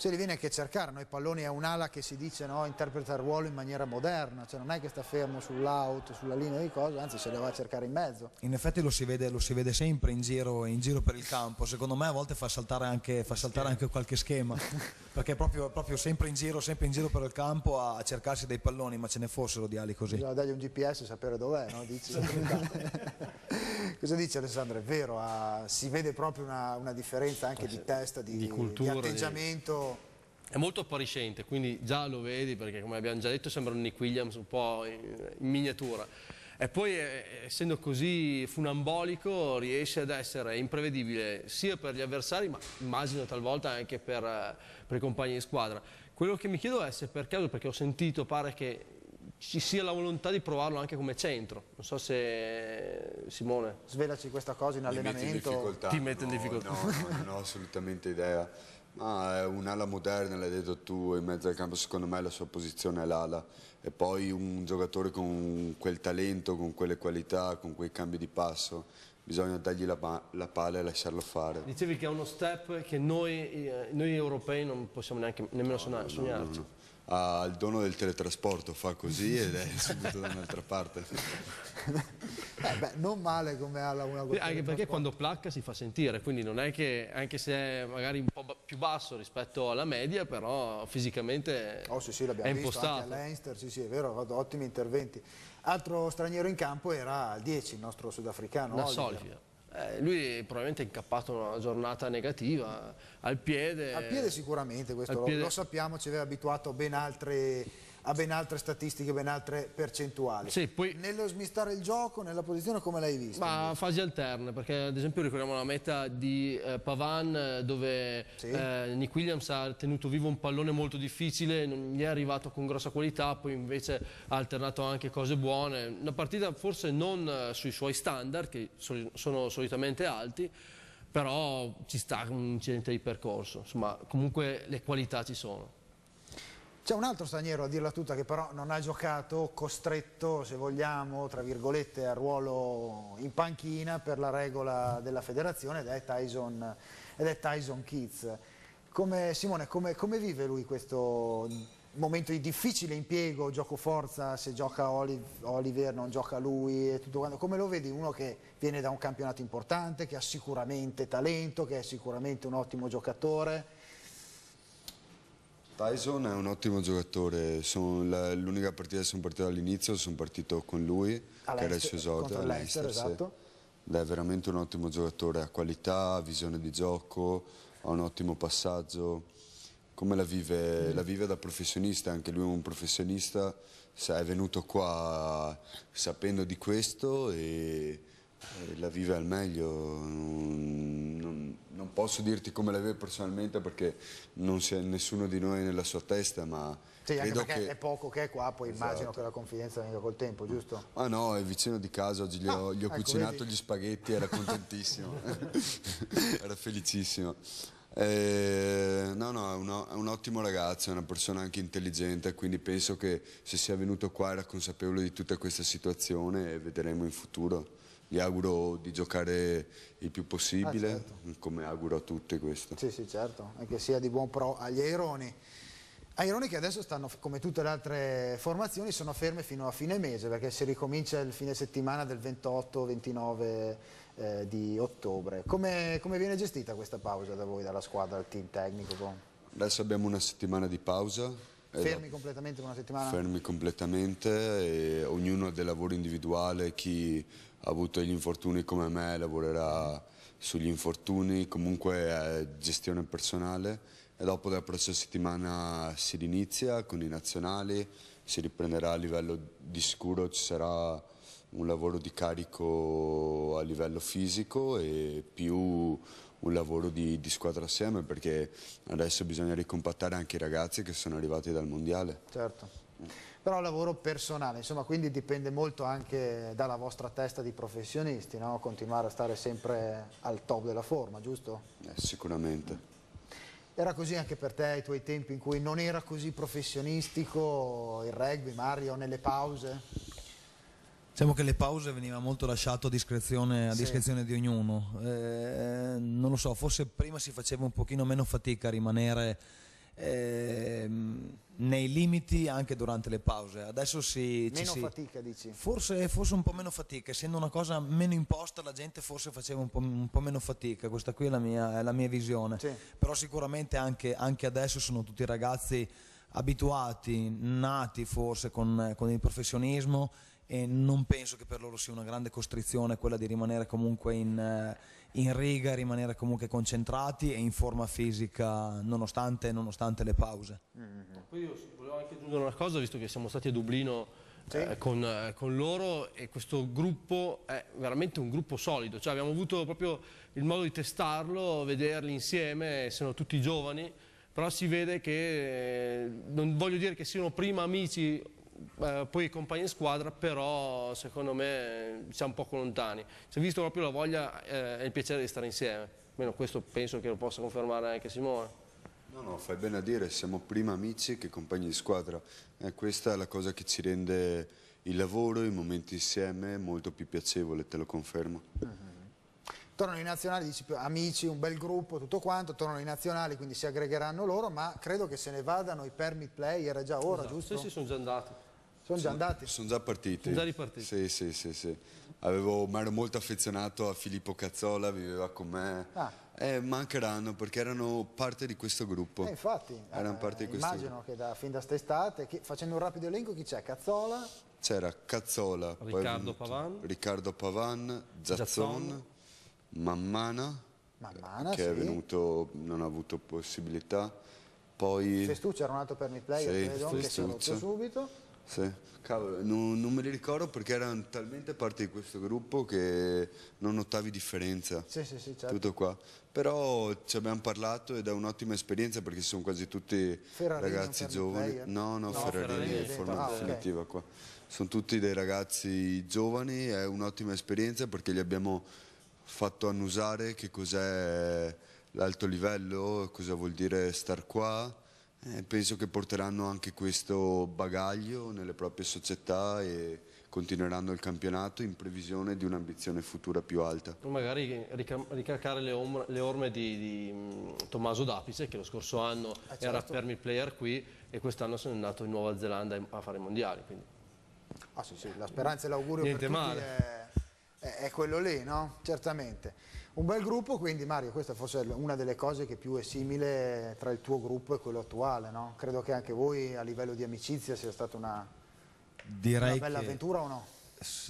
se li viene anche a cercare, noi palloni è un'ala che si dice no, interpreta il ruolo in maniera moderna, cioè non è che sta fermo sull'out, sulla linea di cose, anzi se le va a cercare in mezzo. In effetti lo si vede, lo si vede sempre in giro, in giro, per il campo, secondo me a volte fa saltare anche, fa saltare anche qualche schema. perché proprio, proprio, sempre in giro, sempre in giro per il campo a, cercarsi dei palloni, ma ce ne fossero di ali così. Bisogna dargli un GPS e sapere dov'è, no? Dici, Cosa dice Alessandro? È vero, ah, si vede proprio una, una differenza anche di testa, di, di cultura, di atteggiamento. È molto appariscente, quindi già lo vedi perché come abbiamo già detto sembra un Nick Williams un po' in, in miniatura. E poi, eh, essendo così funambolico, riesce ad essere imprevedibile sia per gli avversari, ma immagino talvolta anche per, eh, per i compagni di squadra. Quello che mi chiedo è se per caso, perché ho sentito, pare che ci sia la volontà di provarlo anche come centro. Non so se Simone. Svelaci questa cosa in allenamento. Ti mette in difficoltà. Ti mette in difficoltà. No, no, non ho assolutamente idea. Ma è eh, un'ala moderna, l'hai detto tu, in mezzo al campo secondo me la sua posizione è l'ala e poi un giocatore con quel talento, con quelle qualità, con quei cambi di passo, bisogna dargli la, la palla e lasciarlo fare. Dicevi che è uno step che noi, eh, noi europei non possiamo neanche, nemmeno no, sognare, no, sognarci. No, ha il dono del teletrasporto, fa così ed è subito da un'altra parte. Eh beh, non male come alla una cosa. Anche perché quando placca si fa sentire, quindi non è che, anche se è magari un po' più basso rispetto alla media, però fisicamente oh, sì, sì, l'abbiamo è impostato. Visto anche all'Einster, sì, sì, è vero, ha fatto ottimi interventi. Altro straniero in campo era il 10, il nostro sudafricano. La Solfia. Eh, lui probabilmente è incappato una giornata negativa, al piede... Al piede sicuramente, questo lo, piede... lo sappiamo, ci aveva abituato ben altre ha ben altre statistiche, ben altre percentuali. Sì, poi... Nello smistare il gioco, nella posizione, come l'hai visto? Ma fasi alterne, perché ad esempio ricordiamo la meta di eh, Pavan eh, dove sì. eh, Nick Williams ha tenuto vivo un pallone molto difficile, non gli è arrivato con grossa qualità, poi invece ha alternato anche cose buone. Una partita forse non eh, sui suoi standard, che so sono solitamente alti, però ci sta un incidente di percorso, insomma comunque le qualità ci sono. C'è un altro straniero a dirla tutta che però non ha giocato, costretto se vogliamo, tra virgolette, a ruolo in panchina per la regola della federazione ed è Tyson, ed è Tyson Kids. Come, Simone, come, come vive lui questo momento di difficile impiego, gioco forza, se gioca Oliver non gioca lui e tutto quanto. Come lo vedi uno che viene da un campionato importante, che ha sicuramente talento, che è sicuramente un ottimo giocatore? Tyson è un ottimo giocatore, l'unica partita che sono partito all'inizio, sono partito con lui, che era il suo esordio all'Ester, esatto. Ed è veramente un ottimo giocatore, ha qualità, ha visione di gioco, ha un ottimo passaggio. Come la vive, mm. la vive da professionista, anche lui è un professionista, è venuto qua sapendo di questo e, e la vive al meglio, non posso dirti come la vedo personalmente perché non c'è nessuno di noi nella sua testa, ma... Sì, anche perché che... è poco che è qua, poi esatto. immagino che la confidenza venga col tempo, giusto? Ah no, è vicino di casa, oggi gli ho, gli ho ecco, cucinato vedi? gli spaghetti, era contentissimo, era felicissimo. Eh, no, no, è un, è un, ottimo ragazzo, è una persona anche intelligente, quindi penso che se sia venuto qua era consapevole di tutta questa situazione e vedremo in futuro gli auguro di giocare il più possibile, ah, certo. come auguro a tutti questo. Sì, sì, certo, e che sia di buon pro agli aironi. Aironi che adesso stanno, come tutte le altre formazioni, sono ferme fino a fine mese, perché si ricomincia il fine settimana del 28-29 eh, di ottobre. Come, come, viene gestita questa pausa da voi, dalla squadra, dal team tecnico? Adesso abbiamo una settimana di pausa, eh, Fermi completamente per una settimana? Fermi completamente, ognuno ha del lavoro individuale, chi ha avuto gli infortuni come me, lavorerà sugli infortuni, comunque è gestione personale e dopo la prossima settimana si rinizia con i nazionali, si riprenderà a livello di sicuro, ci sarà un lavoro di carico a livello fisico e più un lavoro di, di, squadra assieme perché adesso bisogna ricompattare anche i ragazzi che sono arrivati dal mondiale. Certo però lavoro personale, insomma quindi dipende molto anche dalla vostra testa di professionisti, no? continuare a stare sempre al top della forma, giusto? Eh, sicuramente. Era così anche per te ai tuoi tempi in cui non era così professionistico il rugby, Mario, nelle pause? Diciamo che le pause veniva molto lasciato a discrezione, a discrezione di ognuno. Eh, non lo so, forse prima si faceva un pochino meno fatica a rimanere... Eh, nei limiti anche durante le pause. Adesso si... Meno si, fatica, dici? Forse, forse, un po' meno fatica, essendo una cosa meno imposta la gente forse faceva un po', un po meno fatica, questa qui è la mia, è la mia visione. Sì. Però sicuramente anche, anche, adesso sono tutti ragazzi abituati, nati forse con, con il professionismo e non penso che per loro sia una grande costrizione quella di rimanere comunque in, eh, in riga, rimanere comunque concentrati e in forma fisica nonostante, nonostante le pause. Mm-hmm. Poi io volevo anche aggiungere una cosa, visto che siamo stati a Dublino sì. eh, con, eh, con, loro e questo gruppo è veramente un gruppo solido, cioè, abbiamo avuto proprio il modo di testarlo, vederli insieme, sono tutti giovani, però si vede che, eh, non voglio dire che siano prima amici eh, poi i compagni di squadra, però secondo me siamo poco lontani. Si è visto proprio la voglia eh, e il piacere di stare insieme, almeno questo penso che lo possa confermare anche Simone. No, no, fai bene a dire, siamo prima amici che compagni di squadra. Eh, questa è la cosa che ci rende il lavoro, i momenti insieme molto più piacevole, te lo confermo. Uh mm-hmm. -huh tornano i nazionali, dici, amici, un bel gruppo, tutto quanto, tornano i nazionali, quindi si aggregheranno loro, ma credo che se ne vadano i permit player, è già ora, esatto. giusto? Sì, sì, sono già andati. Sono già andati? Sono già partiti. Sono già ripartiti. Sì, sì, sì, sì. Avevo, mi ero molto affezionato a Filippo Cazzola, viveva con me. Ah. Eh, mancheranno perché erano parte di questo gruppo. Eh, infatti, eh, di immagino che da, fin da st'estate, facendo un rapido elenco, chi c'è? Cazzola? C'era Cazzola, Riccardo Pavan, Riccardo Pavan, Zazzon, Mammana, Mammana, che sì. è venuto, non ha avuto possibilità. Poi... Festuccia era un altro permit player, sì, credo, che si è rotto subito. Sì. Cavolo, non, non, me li ricordo perché erano talmente parte di questo gruppo che non notavi differenza. Sì, sì, sì, certo. Tutto qua. Però ci abbiamo parlato ed è un'ottima esperienza perché sono quasi tutti Ferrarini, ragazzi giovani. No, no, no Ferrarini, Ferrarini è forma ah, definitiva okay. qua. Sono tutti dei ragazzi giovani, è un'ottima esperienza perché gli abbiamo fatto annusare che cos'è l'alto livello, cosa vuol dire star qua eh, penso che porteranno anche questo bagaglio nelle proprie società e continueranno il campionato in previsione di un'ambizione futura più alta. Magari ricalcare le, ombre, le orme di, di, mm, Tommaso Dapice che lo scorso anno eh certo. era permit player qui e quest'anno sono andato in Nuova Zelanda a fare i mondiali. Quindi. Ah sì, sì, la speranza e l'augurio Niente per tutti male. È è quello lì, no? Certamente. Un bel gruppo, quindi Mario, questa forse è una delle cose che più è simile tra il tuo gruppo e quello attuale, no? Credo che anche voi a livello di amicizia sia stata una, Direi una bella che... avventura o no?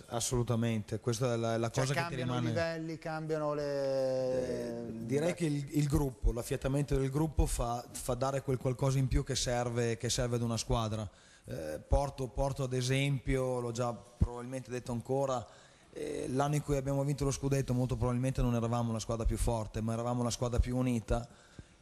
Assolutamente, questa è la, la cioè, cosa che ti rimane. Cambiano i livelli, cambiano le... Eh, direi Beh. che il, il, gruppo, l'affiatamento del gruppo fa, fa, dare quel qualcosa in più che serve, che serve ad una squadra. Eh, porto, porto ad esempio, l'ho già probabilmente detto ancora, eh, l'anno in cui abbiamo vinto lo scudetto molto probabilmente non eravamo la squadra più forte ma eravamo la squadra più unita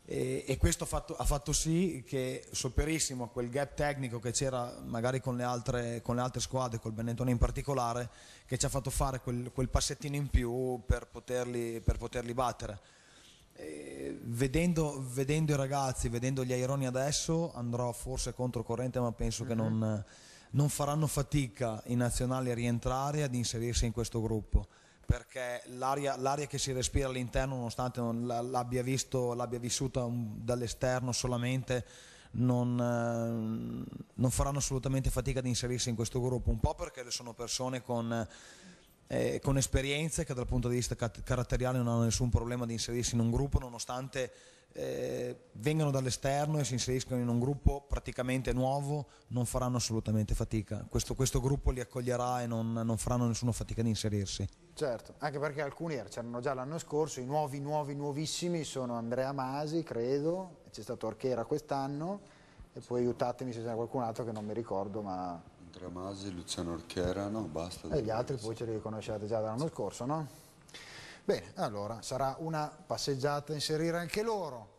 e, e questo ha fatto, ha fatto, sì che sopperissimo a quel gap tecnico che c'era magari con le, altre, con le altre squadre, col Benetton in particolare, che ci ha fatto fare quel, quel passettino in più per poterli, per poterli battere. Eh, vedendo, vedendo, i ragazzi, vedendo gli aironi adesso, andrò forse contro corrente ma penso mm -hmm. che mm-hmm. non non faranno fatica i nazionali a rientrare e ad inserirsi in questo gruppo perché l'aria, che si respira all'interno nonostante non l'abbia, visto, l'abbia vissuta dall'esterno solamente non, eh, non, faranno assolutamente fatica ad inserirsi in questo gruppo un po' perché sono persone con, eh, con esperienze che dal punto di vista caratteriale non hanno nessun problema di inserirsi in un gruppo nonostante eh, vengano dall'esterno e si inseriscono in un gruppo praticamente nuovo, non faranno assolutamente fatica. Questo, questo gruppo li accoglierà e non, non, faranno nessuna fatica di inserirsi. Certo, anche perché alcuni c'erano già l'anno scorso, i nuovi, nuovi, nuovissimi sono Andrea Masi, credo, c'è stato Orchera quest'anno, e poi aiutatemi se c'è qualcun altro che non mi ricordo, ma... Andrea Masi, Luciano Orchera, no, basta. E gli altri poi ce li conoscevate già dall'anno scorso, no? Bene, allora sarà una passeggiata inserire anche loro.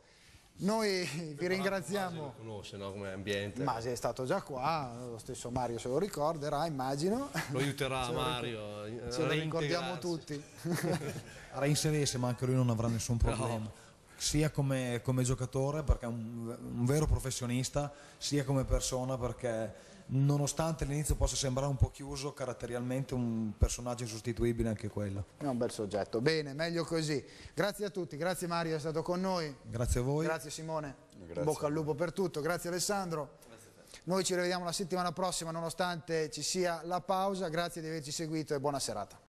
Noi vi ringraziamo. Ma lo conosce no, come ambiente. Masi è stato già qua, lo stesso Mario se lo ricorderà, immagino. Lo aiuterà ce Mario. Lo, ce lo ricordiamo tutti. a reinserirsi, ma anche lui non avrà nessun problema. No. Sia come, come, giocatore, perché è un, un vero professionista, sia come persona, perché nonostante all'inizio possa sembrare un po' chiuso, caratterialmente un personaggio insostituibile anche quello. È un bel soggetto, bene, meglio così. Grazie a tutti, grazie Mario, è stato con noi. Grazie a voi. Grazie Simone, grazie. bocca al lupo per tutto, grazie Alessandro. noi ci rivediamo la settimana prossima nonostante ci sia la pausa, grazie di averci seguito e buona serata.